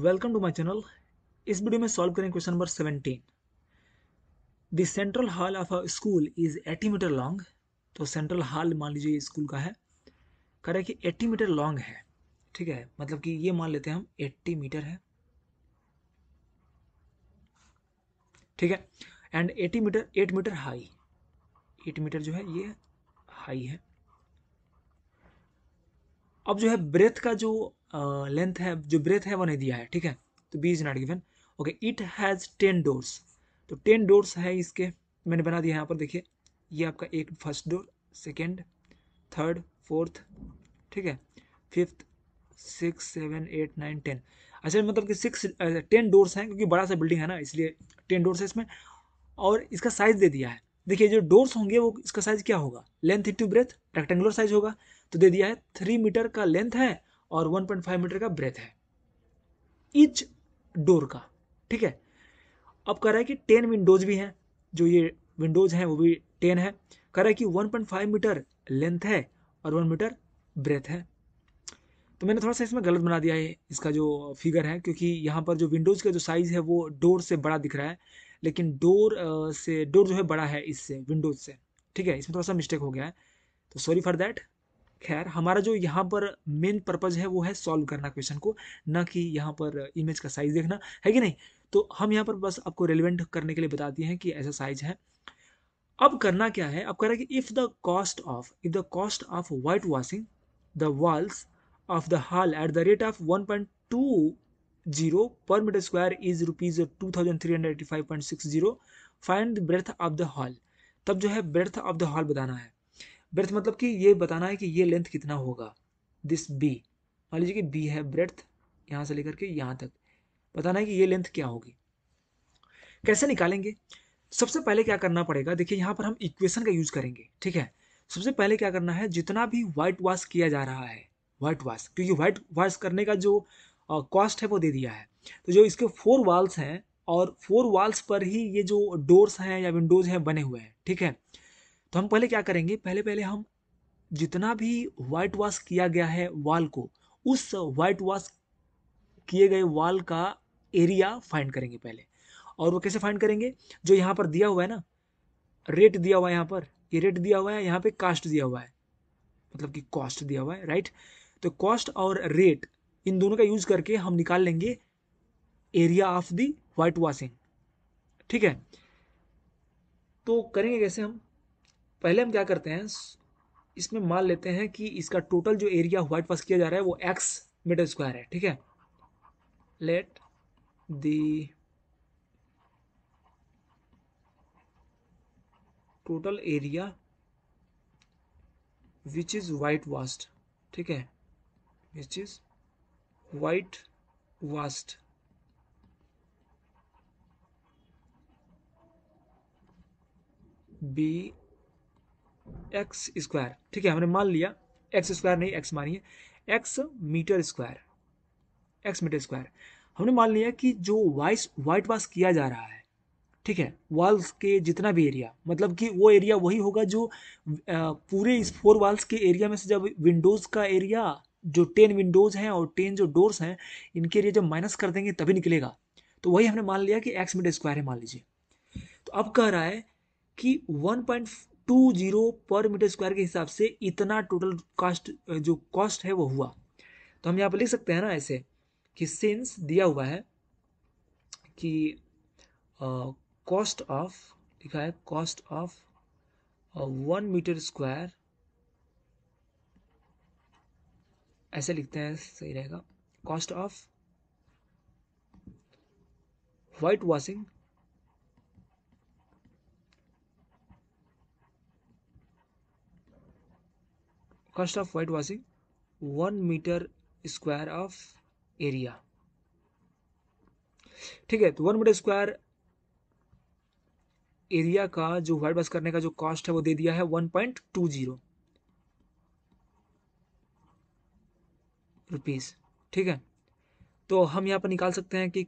welcome to my channel इस video में solve करेंगे question number 17 the central hall of a school is 80 metre long तो central hall मान लीजिए school का है कह रहा है कि 80 मीटर लॉन्ग है ठीक है मतलब कि ये मान लेते हैं हम एट्टी मीटर है ठीक है and eighty metre eight metre high eight metre जो है ये हाई है अब जो है ब्रेथ का जो लेंथ है जो ब्रेथ है वो नहीं दिया है ठीक है तो B is not given okay it has ten doors तो टेन डोर्स है इसके मैंने बना दिया यहाँ पर देखिए ये आपका एक first door second third fourth ठीक है fifth six seven eight nine ten अच्छा मतलब कि सिक्स टेन डोर्स हैं क्योंकि बड़ा सा बिल्डिंग है ना इसलिए टेन डोर्स है इसमें और इसका साइज़ दे दिया है देखिए जो डोर्स होंगे वो इसका साइज़ क्या होगा length into breadth rectangular size होगा तो दे दिया है थ्री मीटर का लेंथ है और 1.5 मीटर का ब्रेथ है इच डोर का ठीक है अब कह रहा है कि टेन विंडोज भी हैं जो ये विंडोज हैं वो भी टेन है कह रहा है कि 1.5 मीटर लेंथ है और वन मीटर ब्रेथ है तो मैंने थोड़ा सा इसमें गलत बना दिया है इसका जो फिगर है क्योंकि यहाँ पर जो विंडोज़ का जो साइज़ है वो डोर से बड़ा दिख रहा है लेकिन डोर से डोर जो है बड़ा है इससे विंडोज़ से ठीक है इसमें थोड़ा सा मिस्टेक हो गया है तो सॉरी फॉर दैट खैर हमारा जो यहाँ पर मेन पर्पज़ है वो है सॉल्व करना क्वेश्चन को ना कि यहाँ पर इमेज का साइज़ देखना है कि नहीं तो हम यहाँ पर बस आपको रेलिवेंट करने के लिए बता दिए हैं कि ऐसा साइज है अब करना क्या है अब कह रहा है कि if the cost of if the cost of white washing the walls of the hall at the rate of one point two zero per metre square is rupees two thousand three hundred eighty five point six zero find the breadth of the hall तब जो है breath of the hall बताना है breath मतलब कि ये बताना है कि ये लेंथ कितना होगा दिस बी मान लीजिए कि बी है ब्रेथ यहाँ से लेकर के यहाँ तक बताना है कि ये लेंथ क्या होगी कैसे निकालेंगे सबसे पहले क्या करना पड़ेगा देखिए यहाँ पर हम इक्वेशन का यूज करेंगे ठीक है सबसे पहले क्या करना है जितना भी व्हाइट वॉश किया जा रहा है व्हाइट वॉश क्योंकि व्हाइट वॉश करने का जो कॉस्ट है वो दे दिया है तो जो इसके फोर वाल्स हैं और फोर वॉल्स पर ही ये जो डोर्स हैं या विंडोज हैं बने हुए हैं ठीक है तो हम पहले क्या करेंगे पहले पहले हम जितना भी वाइट वॉश किया गया है वाल को उस वाइट वॉश किए गए वाल का एरिया फाइंड करेंगे पहले और वो कैसे फाइंड करेंगे जो यहाँ पर दिया हुआ है ना रेट दिया हुआ है यहाँ पर ये रेट दिया हुआ है यहाँ पे कास्ट दिया हुआ है मतलब कि कॉस्ट दिया हुआ है राइट तो कॉस्ट और रेट इन दोनों का यूज करके हम निकाल लेंगे area of the white washing ठीक है तो करेंगे कैसे हम पहले हम क्या करते हैं इसमें मान लेते हैं कि इसका टोटल जो एरिया व्हाइट वॉश किया जा रहा है वो एक्स मीटर स्क्वायर है ठीक है let the total area which is white washed ठीक है which is white washed be X square ठीक है हमने मान लिया एक्स स्क्वायर नहीं एक्स मानिए X metre square X metre square हमने मान लिया कि जो वाइस वाइट वाश किया जा रहा है ठीक है वॉल्स के जितना भी एरिया मतलब कि वो एरिया वही होगा जो पूरे इस फोर वॉल्स के एरिया में से जब विंडोज़ का एरिया जो टेन विंडोज़ हैं और टेन जो डोर्स हैं इनके एरिया जब माइनस कर देंगे तभी निकलेगा तो वही हमने मान लिया कि एक्स मीटर स्क्वायर है मान लीजिए तो अब कह रहा है कि one point two zero per metre square के हिसाब से इतना टोटल कॉस्ट जो कॉस्ट है वो हुआ तो हम यहाँ पर लिख सकते हैं ना ऐसे कि सिंस दिया हुआ है कि कॉस्ट ऑफ लिखा है cost of one metre square ऐसे लिखते हैं सही रहेगा cost of white washing cost of white washing 1 metre square of area ठीक है तो वन मीटर स्क्वायर एरिया का जो व्हाइट वॉश करने का जो कॉस्ट है वो दे दिया है one point two zero rupees ठीक है तो हम यहाँ पर निकाल सकते हैं कि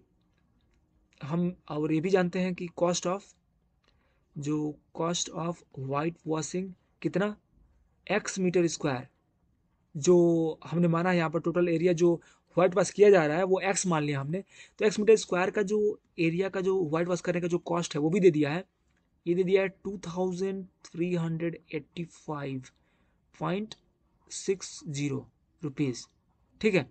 हम और ये भी जानते हैं कि कॉस्ट ऑफ जो कॉस्ट ऑफ वाइट वॉशिंग कितना एक्स मीटर स्क्वायर जो हमने माना यहाँ पर टोटल एरिया जो व्हाइट वॉश किया जा रहा है वो एक्स मान लिया हमने तो एक्स मीटर स्क्वायर का जो एरिया का जो व्हाइट वॉश करने का जो कॉस्ट है वो भी दे दिया है ये दे दिया है two thousand three hundred eighty five point six zero rupees ठीक है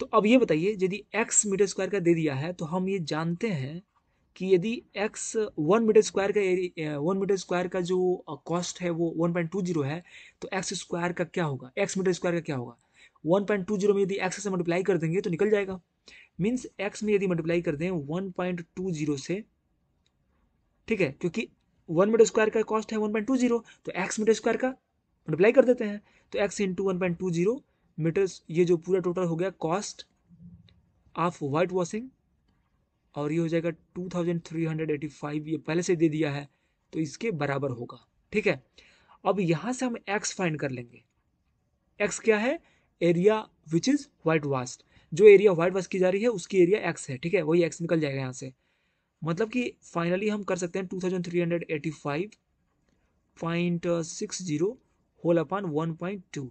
तो अब ये बताइए यदि एक्स मीटर स्क्वायर का दे दिया है तो हम ये जानते हैं कि यदि x वन मीटर स्क्वायर का वन मीटर स्क्वायर का जो कॉस्ट है वो वन पॉइंट टू जीरो है तो एक्स स्क्वायर का क्या होगा एक्स मीटर स्क्वायर का क्या होगा वन पॉइंट टू जीरो में यदि एक्स से मल्टीप्लाई कर देंगे तो निकल जाएगा मीन्स एक्स में यदि मल्टीप्लाई कर दें वन पॉइंट टू जीरो से ठीक है क्योंकि वन मीटर स्क्वायर का कॉस्ट है वन पॉइंट टू जीरो तो एक्स मीटर स्क्वायर का मल्टीप्लाई कर देते हैं तो X into one point two zero metre ये जो पूरा टोटल हो गया कॉस्ट ऑफ वाइट वॉशिंग और ये हो जाएगा two thousand three hundred eighty five ये पहले से दे दिया है तो इसके बराबर होगा ठीक है अब यहाँ से हम x फाइंड कर लेंगे x क्या है area which is white washed जो एरिया वाइट वास्ट की जा रही है उसकी एरिया x है ठीक है वही x निकल जाएगा यहाँ से मतलब कि फाइनली हम कर सकते हैं two thousand three hundred eighty five point six zero whole upon one point two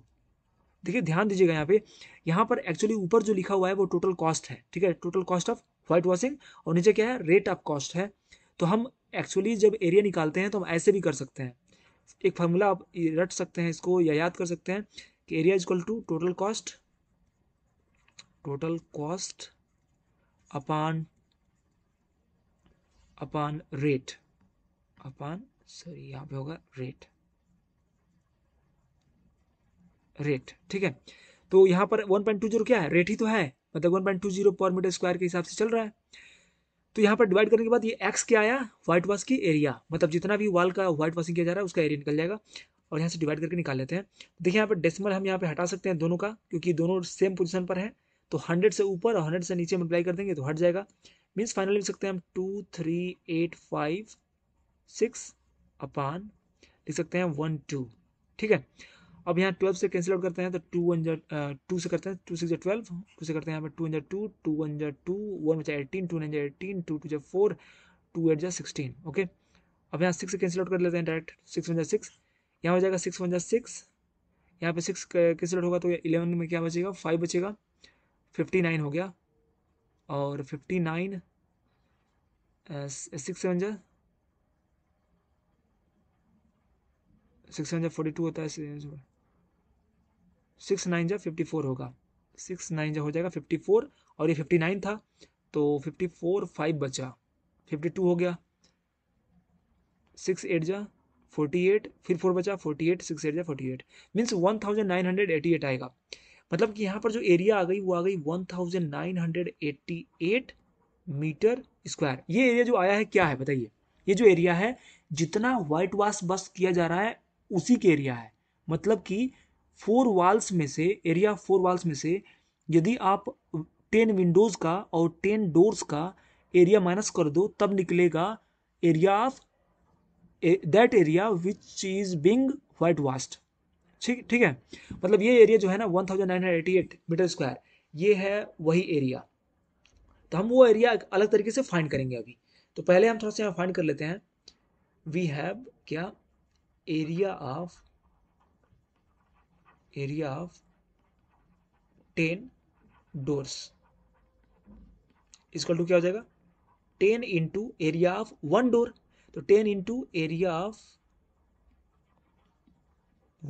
देखिए ध्यान दीजिएगा यहाँ पे यहाँ पर एक्चुअली ऊपर जो लिखा हुआ है वो टोटल कॉस्ट है ठीक है total cost of white washing और नीचे क्या है रेट ऑफ कॉस्ट है तो हम एक्चुअली जब एरिया निकालते हैं तो हम ऐसे भी कर सकते हैं एक फार्मूला आप रट सकते हैं इसको या याद कर सकते हैं कि area is equal to total cost total cost upon upon rate upon sorry यहाँ पे होगा रेट रेट ठीक है तो यहाँ पर वन पॉइंट टू जीरो क्या है रेट ही तो है मतलब one point two zero per metre square के हिसाब से चल रहा है तो यहाँ पर डिवाइड करने के बाद ये एक्स क्या आया व्हाइट वॉश की एरिया मतलब जितना भी वॉल का व्हाइट वॉशिंग किया जा रहा है उसका एरिया निकल जाएगा और यहाँ से डिवाइड करके निकाल लेते हैं देखिए यहाँ पर डेसिमल हम यहाँ पे हटा सकते हैं दोनों का क्योंकि दोनों सेम पोजीशन पर है तो हंड्रेड से ऊपर और हंड्रेड से नीचे मल्टीप्लाई कर देंगे तो हट जाएगा मीन्स फाइनल लिख सकते हैं हम two three eight five six upon लिख सकते हैं वन टू ठीक है अब यहाँ ट्वेल्व से कैंसिल आउट करते हैं तो टू वन जै टू से करते हैं टू सिक्स जो ट्वेल्व टू से करते हैं यहाँ पर टू वन जै टू टू वन जै टू वन बचा एटीन टू नाइन जो एटीन टू टू जो फोर टू एट जै सिक्सटीन ओके अब यहाँ सिक्स से कैंसिल आउट कर लेते हैं डायरेक्ट सिक्स वन जै सिक्स यहाँ हो जाएगा सिक्स वन जै सिक्स यहाँ पर सिक्स कैंसिल आउट होगा तो इलेवन में क्या बचेगा फाइव बचेगा फिफ्टी नाइन हो गया और फिफ्टी नाइन सिक्स सेवन जो सिक्स सेवन फोर्टी टू होता है सिक्स नाइन जा फिफ्टी फोर होगा सिक्स नाइन जा हो जाएगा फिफ्टी फोर और ये फिफ्टी नाइन था तो फिफ्टी फोर फाइव बचा फिफ्टी टू हो गया सिक्स एट जा फोर्टी एट फिर फोर बचा फोर्टी एट सिक्स एट जा forty eight means one thousand nine hundred eighty eight आएगा मतलब कि यहाँ पर जो एरिया आ गई वो आ गई one thousand nine hundred eighty eight metre square ये एरिया जो आया है क्या है बताइए ये जो एरिया है जितना वाइट वाश बस किया जा रहा है उसी के एरिया है मतलब कि फोर वॉल्स में से एरिया फोर वॉल्स में से यदि आप टेन विंडोज़ का और टेन डोर्स का एरिया माइनस कर दो तब निकलेगा area of that area which is being white washed ठीक ठीक है मतलब ये एरिया जो है ना one thousand nine hundred eighty eight metre square ये है वही एरिया तो हम वो एरिया अलग तरीके से फाइंड करेंगे अभी तो पहले हम थोड़ा सा यहाँ फाइंड कर लेते हैं वी हैव क्या area of area of ten doors is equal to क्या हो जाएगा ten into area of one door तो ten into area of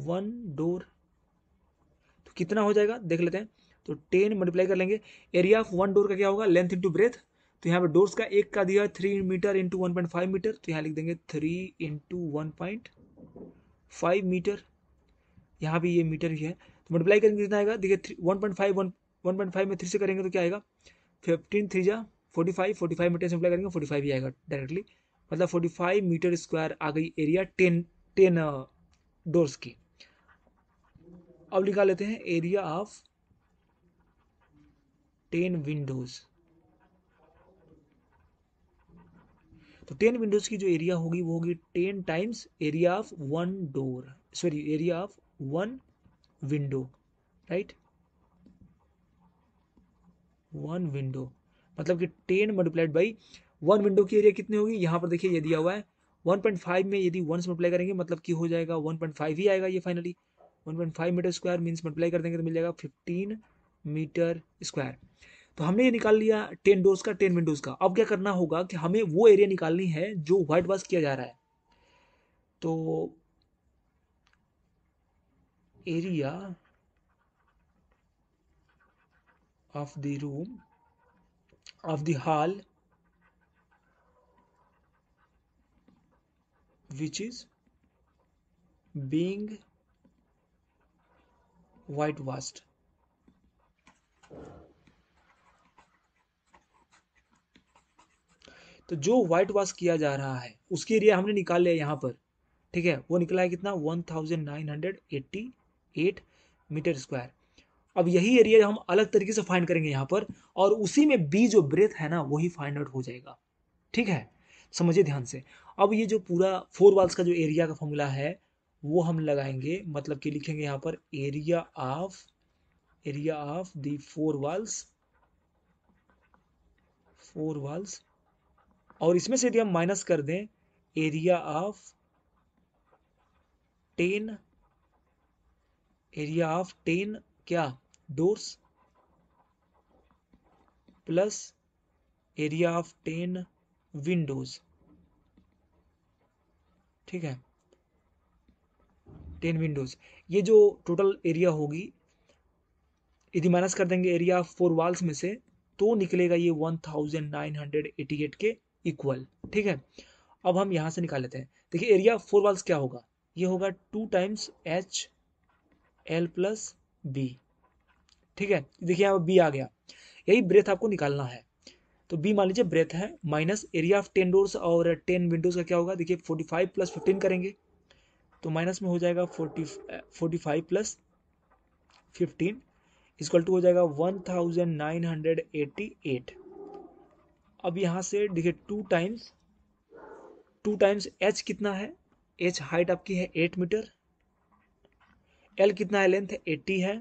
one door तो कितना हो जाएगा देख लेते हैं तो टेन मल्टीप्लाई कर लेंगे एरिया ऑफ वन डोर का क्या होगा लेंथ इंटू ब्रेथ तो यहाँ पे डोर्स का एक का दिया है three metre into one point five metre तो यहाँ लिख देंगे three into one point five metre यहाँ भी ये मीटर ही है तो मल्टीप्लाई करेंगे कितना आएगा देखिए three one point five one one point five में थ्री से करेंगे तो क्या आएगा फिफ्टीन थ्री जा forty five forty five metre से मल्टीप्लाई करेंगे फोर्टी फाइव ही आएगा डायरेक्टली मतलब फोर्टी फाइव मीटर स्क्वायर आ गई एरिया टेन टेन डोर्स की अब निकाल लेते हैं एरिया ऑफ टेन विंडोज़ तो टेन विंडोज़ की जो एरिया होगी वो होगी ten times area of one door sorry area of one window right one window मतलब कि ten multiplied by one window की एरिया कितनी होगी यहाँ पर देखिए ये दिया हुआ है 1.5 में यदि वन से मल्टीप्लाई करेंगे मतलब कि हो जाएगा 1.5 ही आएगा ये finally 1.5 metre square means multiply कर देंगे तो मिल जाएगा 15 मीटर स्क्वायर तो हमने ये निकाल लिया टेन डोर्स का टेन विंडोज़ का अब क्या करना होगा कि हमें वो एरिया निकालनी है जो वाइट वाश किया जा रहा है तो area of the room of the hall which is being white washed तो जो व्हाइट वॉश किया जा रहा है उसकी एरिया हमने निकाल लिया यहाँ पर ठीक है वो निकला है कितना one thousand nine hundred eighty eight metre square अब यही एरिया हम अलग तरीके से फाइंड करेंगे यहाँ पर और उसी में बी जो ब्रेथ है ना वही फाइंड आउट हो जाएगा ठीक है समझिए ध्यान से अब ये जो पूरा फोर वाल्स का जो एरिया का फॉर्मूला है वो हम लगाएंगे मतलब कि लिखेंगे यहाँ पर area of area of the four walls four walls और इसमें से यदि हम माइनस कर दें area of ten area of ten क्या doors plus area of ten windows ठीक है टेन विंडोज ये जो टोटल एरिया होगी यदि माइनस कर देंगे एरिया ऑफ फोर वॉल्स में से तो निकलेगा ये one thousand nine hundred eighty eight के इक्वल ठीक है अब हम यहाँ से निकाल लेते हैं देखिए एरिया फोर वाल्स क्या होगा ये होगा two times H L plus B ठीक है देखिए यहाँ बी आ गया यही ब्रेथ आपको निकालना है तो बी मान लीजिए ब्रेथ है minus area of ten doors और टेन विंडोज का क्या होगा देखिए फोर्टी फाइव प्लस फिफ्टीन करेंगे तो माइनस में हो जाएगा forty forty five plus fifteen is equal to हो जाएगा one thousand nine hundred eighty eight अब यहाँ से देखिए two times two times H कितना है एच हाइट आपकी है एट मीटर एल कितना है लेंथ है एट्टी है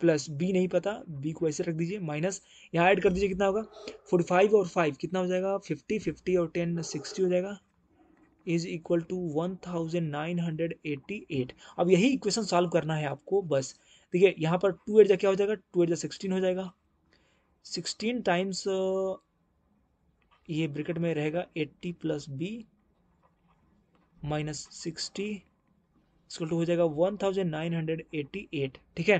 प्लस बी नहीं पता बी को ऐसे रख दीजिए माइनस यहाँ ऐड कर दीजिए कितना होगा फोर फाइव और फाइव कितना हो जाएगा फिफ्टी फिफ्टी और टेन सिक्सटी हो जाएगा is equal to one thousand nine hundred eighty eight अब यही इक्वेशन सॉल्व करना है आपको बस देखिए यहाँ पर टू एट जा क्या हो जाएगा टू एट जा सिक्सटीन हो जाएगा सिक्सटीन टाइम्स uh, ये ब्रिकेट में रहेगा eighty plus B minus sixty इसको हो जाएगा one thousand nine hundred eighty eight ठीक है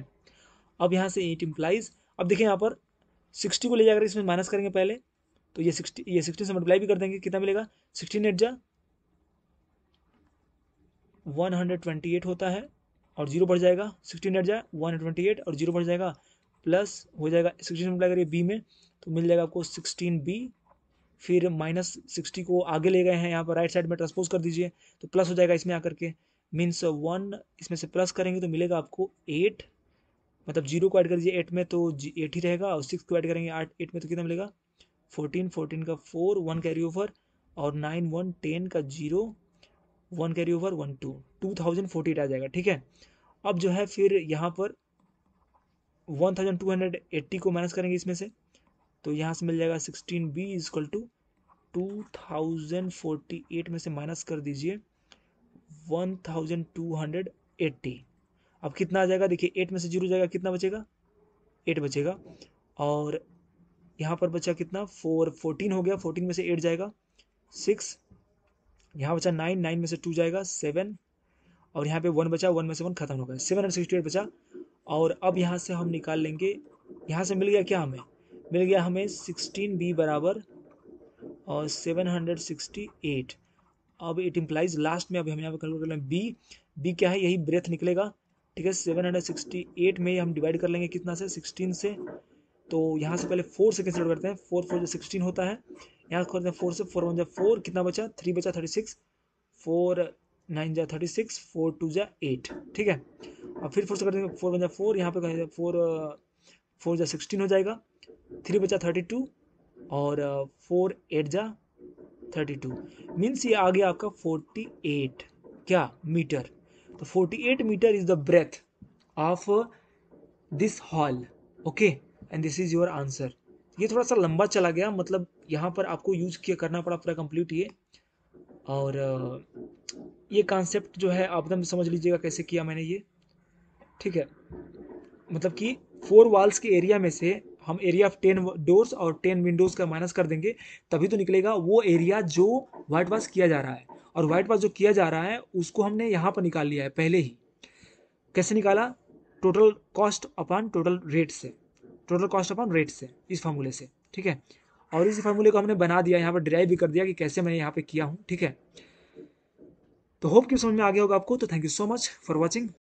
अब यहाँ से एट इम्प्लाइज अब देखिए यहाँ पर सिक्सटी को ले जाकर इसमें माइनस करेंगे पहले तो ये सिक्सटी ये सिक्सटी से मल्टीप्लाई भी कर देंगे कितना मिलेगा सिक्सटीन एट जा वन हंड्रेड ट्वेंटी एट होता है और जीरो बढ़ जाएगा सिक्सटीन एट जा वन हंड्रेड ट्वेंटी एट और जीरो बढ़ जाएगा प्लस हो जाएगा सिक्सटीन मल्टीप्लाई करिए बी में तो मिल जाएगा आपको सिक्सटीन बी फिर माइनस सिक्सटी को आगे ले गए हैं यहाँ पर राइट साइड में ट्रांसपोज कर दीजिए तो प्लस हो जाएगा इसमें आकर के मीन्स वन इसमें से प्लस करेंगे तो मिलेगा आपको एट मतलब जीरो को ऐड कर दीजिए एट में तो एट ही रहेगा और सिक्स को ऐड करेंगे आठ एट में तो कितना मिलेगा फोर्टीन फोर्टीन का फोर वन कैरी ओवर और नाइन वन टेन का zero one carry over one two two thousand forty eight आ जाएगा ठीक है अब जो है फिर यहाँ पर one thousand two hundred eighty को माइनस करेंगे इसमें से तो यहाँ से मिल जाएगा sixteen B equal to two thousand forty eight में से माइनस कर दीजिए one thousand two hundred eighty अब कितना आ जाएगा देखिए एट में से जीरो जाएगा कितना बचेगा एट बचेगा और यहाँ पर बचा कितना फोर फोर्टीन हो गया फोर्टीन में से एट जाएगा सिक्स यहाँ बचा नाइन नाइन में से टू जाएगा सेवन और यहाँ पे वन बचा वन में से वन खत्म हो गया सेवन हंड्रेड सिक्सटी एट बचा और अब यहाँ से हम निकाल लेंगे यहाँ से मिल गया क्या हमें मिल गया हमें सिक्सटीन बी बराबर और सेवन हंड्रेड सिक्सटी एट अब इट इम्प्लाइज लास्ट में अभी हम यहाँ पर कैलकुलेट कर लें बी बी क्या है यही ब्रेथ निकलेगा ठीक है सेवन हंड्रेड सिक्सटी एट में हम डिवाइड कर लेंगे कितना से सिक्सटीन से तो यहाँ से पहले फोर से कंसिडर करते हैं फोर फोर जो सिक्सटीन होता है यहाँ करते हैं फोर से फोर वन जो फोर कितना बचा थ्री बचा थर्टी सिक्स फोर नाइन जा थर्टी सिक्स फोर टू जा एट ठीक है और फिर फोर से कर देंगे फोर वन जा फोर यहाँ पे फोर फोर uh, जा सिक्सटीन हो जाएगा थ्री बचा थर्टी टू और फोर uh, एट जा थर्टी टू मीन्स ये आ गया आपका फोर्टी एट क्या मीटर तो forty eight metre is the breadth of this hall okay and this is your answer ये थोड़ा सा लंबा चला गया मतलब यहाँ पर आपको यूज किया करना पड़ा पूरा कंप्लीट ये और uh, ये कॉन्सेप्ट जो है आप एकदम समझ लीजिएगा कैसे किया मैंने ये ठीक है मतलब कि फोर वॉल्स के एरिया में से हम एरिया ऑफ टेन डोर्स और टेन विंडोज का माइनस कर देंगे तभी तो निकलेगा वो एरिया जो व्हाइट वॉश किया जा रहा है और वाइट वॉश जो किया जा रहा है उसको हमने यहाँ पर निकाल लिया है पहले ही कैसे निकाला total cost upon total rate से टोटल कॉस्ट अपॉन रेट से इस फार्मूले से ठीक है और इस फार्मूले को हमने बना दिया यहाँ पर ड्राइव भी कर दिया कि कैसे मैंने यहाँ पे किया हूँ ठीक है तो होप कि समझ में आ गया होगा आपको तो thank you so much for watching